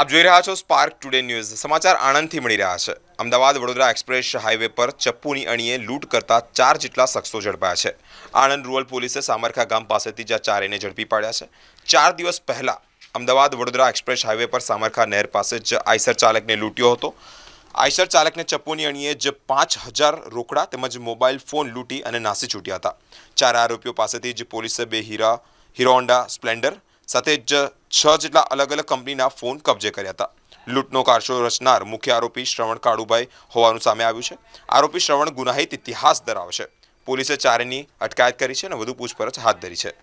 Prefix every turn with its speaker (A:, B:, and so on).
A: આપ જોઈ રહ્યા છો સ્પાર્ક ટુડે ન્યૂઝ સમાચાર આણંદથી મળી રહ્યા છે અમદાવાદ વડોદરા એક્સપ્રેસ હાઈવે પર ચપ્પુની અણીએ લૂંટ કરતા ચાર જેટલા શખ્સો ઝડપાયા છે આણંદ રૂરલ પોલીસે સામરખા ગામ પાસેથી જ્યાં ચારેને ઝડપી પાડ્યા છે ચાર દિવસ પહેલાં અમદાવાદ વડોદરા એક્સપ્રેસ હાઈવે પર સામરખા નહેર પાસે જ આઈસર ચાલકને લૂંટ્યો હતો આઈસર ચાલકને ચપ્પુની અણીએ જ પાંચ હજાર રોકડા તેમજ મોબાઈલ ફોન લૂંટી અને નાસી છૂટ્યા હતા ચાર આરોપીઓ પાસેથી જ પોલીસે બે હીરા હીરો હોન્ડા સ્પ્લેન્ડર સાથે જ છ જેટલા અલગ અલગ કંપનીના ફોન કબજે કર્યા હતા લૂંટનો કારસો રચનાર મુખ્ય આરોપી શ્રવણ કાળુભાઈ હોવાનું સામે આવ્યું છે આરોપી શ્રવણ ગુનાહિત ઇતિહાસ ધરાવશે પોલીસે ચારેની અટકાયત કરી છે અને વધુ પૂછપરછ હાથ ધરી છે